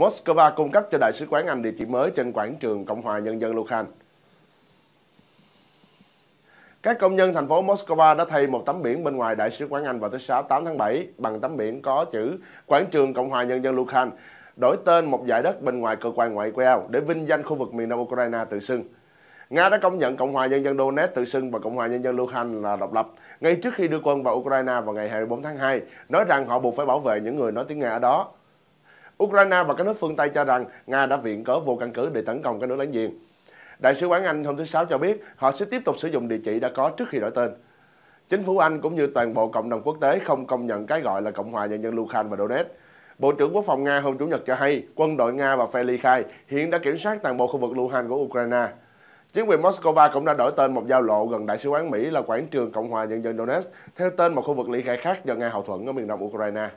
Moscow cung cấp cho Đại sứ quán Anh địa chỉ mới trên quảng trường Cộng hòa Nhân dân Lukan. Các công nhân thành phố Moscow đã thay một tấm biển bên ngoài Đại sứ quán Anh vào thứ Sáu 8 tháng 7 bằng tấm biển có chữ Quảng trường Cộng hòa Nhân dân Lukan, đổi tên một giải đất bên ngoài cơ quan ngoại giao để vinh danh khu vực miền Đông Ukraine tự xưng. Nga đã công nhận Cộng hòa Nhân dân Donetsk tự xưng và Cộng hòa Nhân dân Luhansk là độc lập ngay trước khi đưa quân vào Ukraine vào ngày 24 tháng 2, nói rằng họ buộc phải bảo vệ những người nói tiếng Nga ở đó. Ukraine và các nước phương Tây cho rằng Nga đã viện cớ vô căn cứ để tấn công các nước láng giềng. Đại sứ quán Anh hôm thứ Sáu cho biết họ sẽ tiếp tục sử dụng địa chỉ đã có trước khi đổi tên. Chính phủ Anh cũng như toàn bộ cộng đồng quốc tế không công nhận cái gọi là Cộng hòa Nhân dân Lukan và Donetsk. Bộ trưởng Quốc phòng Nga hôm Chủ nhật cho hay quân đội Nga và phe ly khai hiện đã kiểm soát toàn bộ khu vực Luhansk của Ukraine. Chính quyền Moscow cũng đã đổi tên một giao lộ gần Đại sứ quán Mỹ là quảng trường Cộng hòa Nhân dân Donetsk theo tên một khu vực ly khai khác do Nga hậu thuẫn ở miền đông Ukraine.